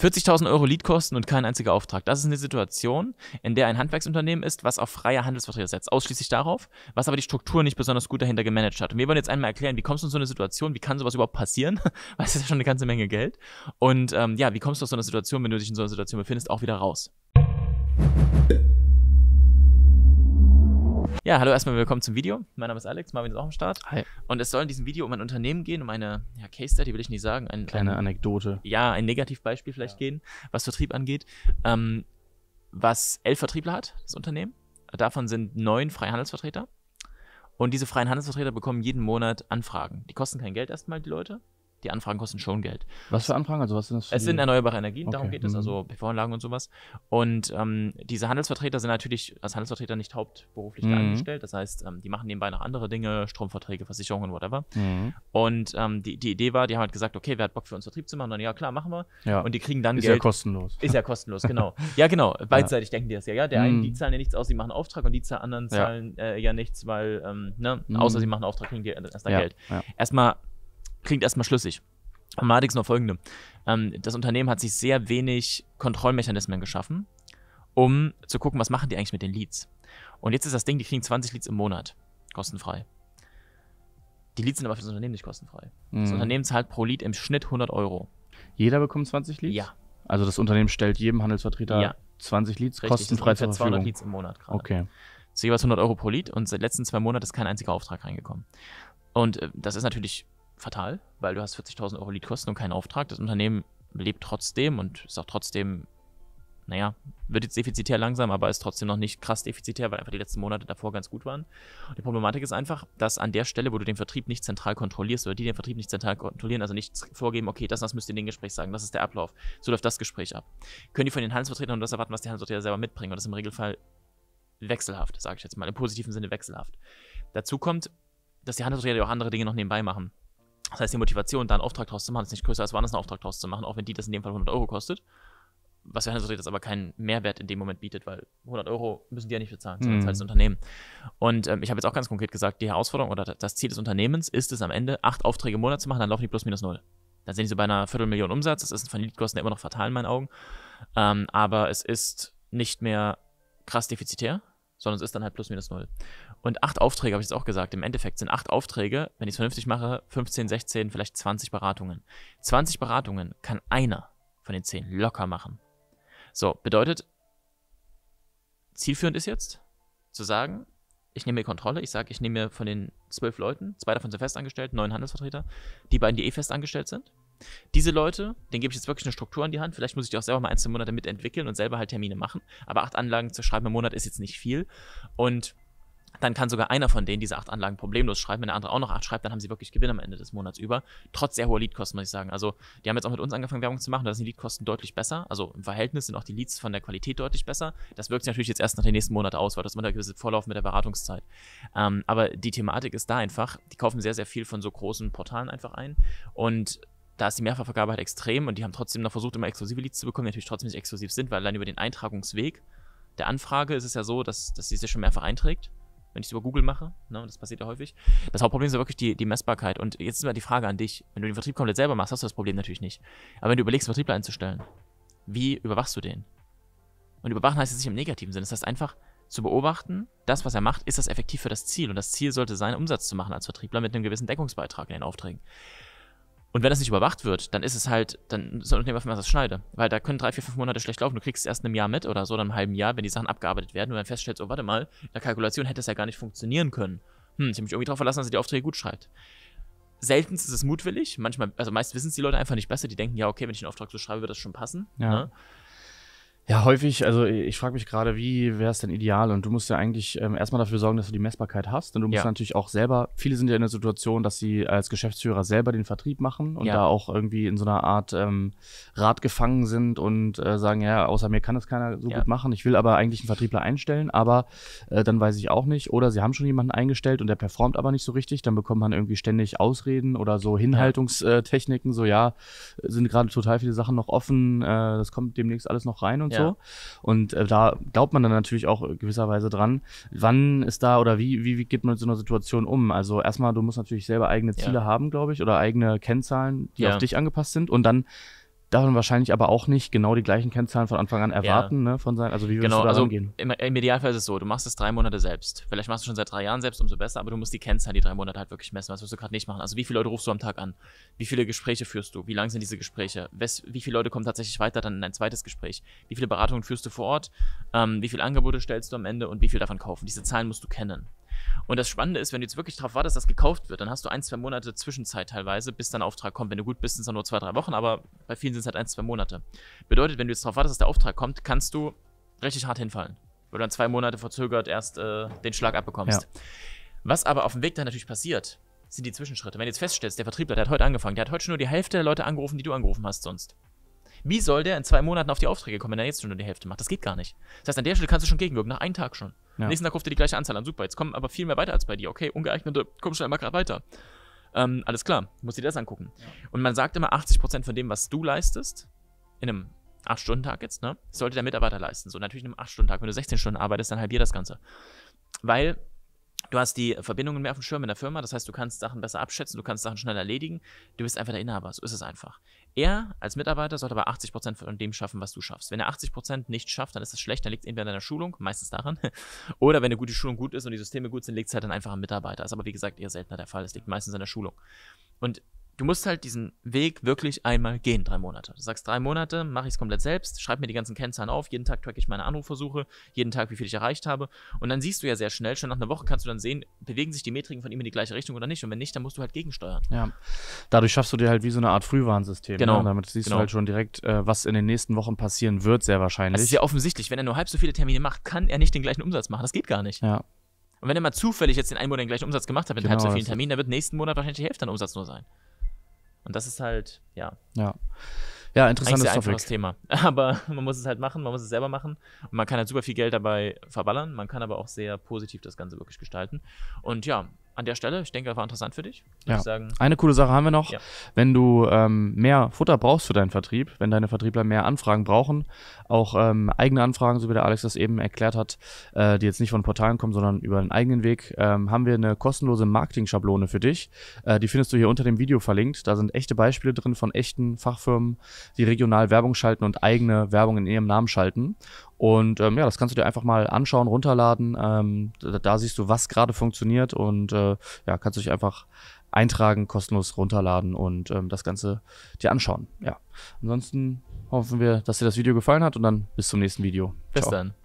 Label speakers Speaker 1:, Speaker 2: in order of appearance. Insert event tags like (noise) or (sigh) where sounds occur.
Speaker 1: 40.000 Euro Leadkosten und kein einziger Auftrag. Das ist eine Situation, in der ein Handwerksunternehmen ist, was auf freie Handelsverträge setzt, ausschließlich darauf, was aber die Struktur nicht besonders gut dahinter gemanagt hat. Und wir wollen jetzt einmal erklären, wie kommst du in so eine Situation, wie kann sowas überhaupt passieren, (laughs) weil es ist ja schon eine ganze Menge Geld. Und ähm, ja, wie kommst du aus so einer Situation, wenn du dich in so einer Situation befindest, auch wieder raus? Ja, hallo erstmal willkommen zum Video. Mein Name ist Alex, Marvin ist auch am Start. Hi. Und es soll in diesem Video um ein Unternehmen gehen, um eine ja, Case Study will ich nicht sagen. Ein, Kleine ein, Anekdote. Ja, ein Negativbeispiel vielleicht ja. gehen, was Vertrieb angeht. Ähm, was elf Vertriebler hat, das Unternehmen. Davon sind neun Freihandelsvertreter. Und diese freien Handelsvertreter bekommen jeden Monat Anfragen. Die kosten kein Geld erstmal, die Leute die Anfragen kosten schon Geld.
Speaker 2: Was für Anfragen? Also was sind das für Es sind erneuerbare
Speaker 1: Energien, okay. darum geht es, also PV-Anlagen mhm. und sowas. Und ähm, diese Handelsvertreter sind natürlich als Handelsvertreter nicht hauptberuflich mhm. da angestellt. Das heißt, ähm, die machen nebenbei noch andere Dinge, Stromverträge, Versicherungen, whatever. Mhm. Und ähm, die, die Idee war, die haben halt gesagt, okay, wer hat Bock für uns Vertrieb zu machen? dann, ja, klar, machen wir. Ja. Und die kriegen dann ist Geld. Ist ja kostenlos. Ist ja kostenlos, genau. (laughs) ja, genau. Beidseitig ja. denken die das ja. Ja, der mhm. einen, die mhm. zahlen ja nichts aus, die machen Auftrag und die anderen zahlen ja, äh, ja nichts, weil, ähm, ne, mhm. außer sie machen Auftrag, kriegen die erst äh, dann Geld. Erstmal Klingt erstmal schlüssig. Am Madix noch folgende. Ähm, das Unternehmen hat sich sehr wenig Kontrollmechanismen geschaffen, um zu gucken, was machen die eigentlich mit den Leads. Und jetzt ist das Ding, die kriegen 20 Leads im Monat. Kostenfrei. Die Leads sind aber für das Unternehmen nicht kostenfrei. Mhm. Das Unternehmen zahlt pro Lead im Schnitt 100 Euro. Jeder bekommt 20 Leads? Ja.
Speaker 2: Also das Unternehmen stellt jedem Handelsvertreter ja. 20 Leads Richtig, kostenfrei zur Verfügung. 200 Leads im Monat gerade. Okay.
Speaker 1: So jeweils 100 Euro pro Lead und seit letzten zwei Monaten ist kein einziger Auftrag reingekommen. Und äh, das ist natürlich fatal, weil du hast 40.000 Euro Leadkosten und keinen Auftrag. Das Unternehmen lebt trotzdem und ist auch trotzdem, naja, wird jetzt defizitär langsam, aber ist trotzdem noch nicht krass defizitär, weil einfach die letzten Monate davor ganz gut waren. Und die Problematik ist einfach, dass an der Stelle, wo du den Vertrieb nicht zentral kontrollierst oder die den Vertrieb nicht zentral kontrollieren, also nicht vorgeben, okay, das, das müsst ihr in dem Gespräch sagen, das ist der Ablauf, so läuft das Gespräch ab. Können die von den Handelsvertretern das erwarten, was die Handelsvertreter selber mitbringen und das ist im Regelfall wechselhaft, sage ich jetzt mal, im positiven Sinne wechselhaft. Dazu kommt, dass die Handelsvertreter auch andere Dinge noch nebenbei machen. Das heißt, die Motivation, da einen Auftrag draus zu machen, ist nicht größer, als woanders einen Auftrag draus zu machen, auch wenn die das in dem Fall 100 Euro kostet. Was ja das aber keinen Mehrwert in dem Moment bietet, weil 100 Euro müssen die ja nicht bezahlen, sondern mhm. zahlt das Unternehmen. Und ähm, ich habe jetzt auch ganz konkret gesagt, die Herausforderung oder das Ziel des Unternehmens ist es am Ende, acht Aufträge im Monat zu machen, dann laufen die plus minus null. Dann sind die so bei einer Viertelmillion Umsatz. Das ist von Leadkosten immer noch fatal in meinen Augen. Ähm, aber es ist nicht mehr krass defizitär sondern es ist dann halt plus minus null. Und acht Aufträge, habe ich jetzt auch gesagt, im Endeffekt sind acht Aufträge, wenn ich es vernünftig mache, 15, 16, vielleicht 20 Beratungen. 20 Beratungen kann einer von den zehn locker machen. So, bedeutet, zielführend ist jetzt zu sagen, ich nehme mir Kontrolle, ich sage, ich nehme mir von den zwölf Leuten, zwei davon sind festangestellt, neun Handelsvertreter, die beiden, die eh festangestellt sind, diese Leute, denen gebe ich jetzt wirklich eine Struktur an die Hand. Vielleicht muss ich die auch selber mal ein, zwei Monate mitentwickeln und selber halt Termine machen. Aber acht Anlagen zu schreiben im Monat ist jetzt nicht viel. Und dann kann sogar einer von denen diese acht Anlagen problemlos schreiben. Wenn der andere auch noch acht schreibt, dann haben sie wirklich Gewinn am Ende des Monats über. Trotz sehr hoher Leadkosten, muss ich sagen. Also, die haben jetzt auch mit uns angefangen, Werbung zu machen. Da sind die Leadkosten deutlich besser. Also, im Verhältnis sind auch die Leads von der Qualität deutlich besser. Das wirkt sich natürlich jetzt erst nach den nächsten Monaten aus, weil das man da gewisse Vorlauf mit der Beratungszeit. Ähm, aber die Thematik ist da einfach. Die kaufen sehr, sehr viel von so großen Portalen einfach ein. Und da ist die Mehrfachvergabe halt extrem und die haben trotzdem noch versucht, immer exklusive Leads zu bekommen, die natürlich trotzdem nicht exklusiv sind, weil allein über den Eintragungsweg der Anfrage ist es ja so, dass, dass sie sich schon mehrfach einträgt, wenn ich es über Google mache. Ne, das passiert ja häufig. Das Hauptproblem ist ja wirklich die, die Messbarkeit. Und jetzt ist mal die Frage an dich. Wenn du den Vertrieb komplett selber machst, hast du das Problem natürlich nicht. Aber wenn du überlegst, einen Vertriebler einzustellen, wie überwachst du den? Und überwachen heißt jetzt nicht im negativen Sinn. Das heißt einfach zu beobachten, das, was er macht, ist das effektiv für das Ziel. Und das Ziel sollte sein, Umsatz zu machen als Vertriebler mit einem gewissen Deckungsbeitrag in den Aufträgen. Und wenn das nicht überwacht wird, dann ist es halt, dann ist das Unternehmen auf einmal das Schneide. Weil da können drei, vier, fünf Monate schlecht laufen. Du kriegst es erst in einem Jahr mit oder so, dann im halben Jahr, wenn die Sachen abgearbeitet werden und dann feststellst, oh, warte mal, in der Kalkulation hätte es ja gar nicht funktionieren können. Hm, ich habe mich irgendwie darauf verlassen, dass er die Aufträge gut schreibt. Seltenst ist es mutwillig. Manchmal, also meist wissen es die Leute einfach nicht besser. Die denken, ja, okay, wenn ich einen Auftrag so schreibe, wird das schon passen.
Speaker 2: Ja. Ne? Ja, häufig, also äh, ich frage mich gerade, wie wäre es denn ideal? Und du musst ja eigentlich ähm, erstmal dafür sorgen, dass du die Messbarkeit hast. Und du musst ja. natürlich auch selber, viele sind ja in der Situation, dass sie als Geschäftsführer selber den Vertrieb machen und ja. da auch irgendwie in so einer Art ähm, Rat gefangen sind und äh, sagen, ja, außer mir kann das keiner so ja. gut machen. Ich will aber eigentlich einen Vertriebler einstellen, aber äh, dann weiß ich auch nicht. Oder sie haben schon jemanden eingestellt und der performt aber nicht so richtig. Dann bekommt man irgendwie ständig Ausreden oder so Hinhaltungstechniken. So, ja, sind gerade total viele Sachen noch offen. Äh, das kommt demnächst alles noch rein und und ja. so. Und äh, da glaubt man dann natürlich auch gewisserweise dran. Wann ist da oder wie, wie, wie geht man mit so einer Situation um? Also erstmal, du musst natürlich selber eigene Ziele ja. haben, glaube ich, oder eigene Kennzahlen, die auf dich angepasst sind. Und dann darf man wahrscheinlich aber auch nicht genau die gleichen Kennzahlen von Anfang an erwarten, ja. ne? Von sein, also wie würdest genau, du da also rangehen?
Speaker 1: Im, Im Idealfall ist es so, du machst es drei Monate selbst. Vielleicht machst du schon seit drei Jahren selbst, umso besser, aber du musst die Kennzahlen die drei Monate halt wirklich messen. Was wirst du gerade nicht machen? Also wie viele Leute rufst du am Tag an? Wie viele Gespräche führst du? Wie lang sind diese Gespräche? Wes, wie viele Leute kommen tatsächlich weiter dann in ein zweites Gespräch? Wie viele Beratungen führst du vor Ort? Ähm, wie viele Angebote stellst du am Ende und wie viel davon kaufen? Diese Zahlen musst du kennen. Und das Spannende ist, wenn du jetzt wirklich darauf wartest, dass gekauft wird, dann hast du ein, zwei Monate Zwischenzeit teilweise, bis dein Auftrag kommt. Wenn du gut bist, sind es dann nur zwei, drei Wochen, aber bei vielen sind es halt ein, zwei Monate. Bedeutet, wenn du jetzt darauf wartest, dass der Auftrag kommt, kannst du richtig hart hinfallen. Weil du dann zwei Monate verzögert erst äh, den Schlag abbekommst. Ja. Was aber auf dem Weg dann natürlich passiert, sind die Zwischenschritte. Wenn du jetzt feststellst, der Vertriebler, der hat heute angefangen, der hat heute schon nur die Hälfte der Leute angerufen, die du angerufen hast sonst. Wie soll der in zwei Monaten auf die Aufträge kommen, wenn er jetzt schon nur die Hälfte macht? Das geht gar nicht. Das heißt, an der Stelle kannst du schon gegenwirken, nach einem Tag schon. Ja. Nächsten Tag ruft er die gleiche Anzahl an. Super, jetzt kommen aber viel mehr weiter als bei dir. Okay, ungeeignete, komm schon mal gerade weiter. Ähm, alles klar, muss dir das angucken. Ja. Und man sagt immer, 80% von dem, was du leistest, in einem 8-Stunden-Tag jetzt, ne, sollte der Mitarbeiter leisten. So, natürlich in einem 8-Stunden-Tag. Wenn du 16 Stunden arbeitest, dann halbier das Ganze. Weil Du hast die Verbindungen mehr auf dem Schirm in der Firma, das heißt, du kannst Sachen besser abschätzen, du kannst Sachen schneller erledigen. Du bist einfach der Inhaber, so ist es einfach. Er als Mitarbeiter sollte aber 80% von dem schaffen, was du schaffst. Wenn er 80% nicht schafft, dann ist das schlecht, dann liegt es entweder an deiner Schulung, meistens daran, (laughs) oder wenn eine gute Schulung gut ist und die Systeme gut sind, liegt es halt dann einfach am Mitarbeiter. Das ist aber wie gesagt eher seltener der Fall, es liegt meistens an der Schulung. Und du musst halt diesen Weg wirklich einmal gehen, drei Monate. Du sagst, drei Monate, mache ich es komplett selbst, schreib mir die ganzen Kennzahlen auf, jeden Tag tracke ich meine Anrufversuche, jeden Tag, wie viel ich erreicht habe. Und dann siehst du ja sehr schnell, schon nach einer Woche kannst du dann sehen, bewegen sich die Metriken von ihm in die gleiche Richtung oder nicht. Und wenn nicht, dann musst du halt gegensteuern.
Speaker 2: Ja. Dadurch schaffst du dir halt wie so eine Art Frühwarnsystem. Ne? Genau. Ne? Damit siehst genau. du halt schon direkt, äh, was in den nächsten Wochen passieren wird, sehr wahrscheinlich. Das also ist ja
Speaker 1: offensichtlich. Wenn er nur halb so viele Termine macht, kann er nicht den gleichen Umsatz machen. Das geht gar nicht. Ja. Und wenn er mal zufällig jetzt den einen Monat den gleichen Umsatz gemacht hat mit genau, halb so vielen Terminen, dann wird nächsten Monat wahrscheinlich die Hälfte an Umsatz nur sein. Und das ist halt, ja. Ja. Ja, interessantes ein einfaches Thema. (laughs) Aber man muss es halt machen, man muss es selber machen. Und man kann halt super viel Geld dabei verballern, man kann aber auch sehr positiv das Ganze wirklich gestalten. Und ja, an der Stelle. Ich denke, das war interessant für dich. Ja. Eine coole Sache haben wir noch. Ja.
Speaker 2: Wenn du ähm, mehr Futter brauchst für deinen Vertrieb, wenn deine Vertriebler mehr Anfragen brauchen, auch ähm, eigene Anfragen, so wie der Alex das eben erklärt hat, äh, die jetzt nicht von Portalen kommen, sondern über einen eigenen Weg, ähm, haben wir eine kostenlose Marketing-Schablone für dich. Äh, die findest du hier unter dem Video verlinkt. Da sind echte Beispiele drin von echten Fachfirmen, die regional Werbung schalten und eigene Werbung in ihrem Namen schalten. Und ähm, ja, das kannst du dir einfach mal anschauen, runterladen. Ähm, da, da, siehst du, was gerade funktioniert und äh, ja, kannst du dich einfach eintragen, kostenlos runterladen und ähm, das Ganze dir anschauen. Ja. Ansonsten hoffen wir, dass dir das Video gefallen hat und dann bis zum nächsten Video.
Speaker 1: Bis Ciao. dann.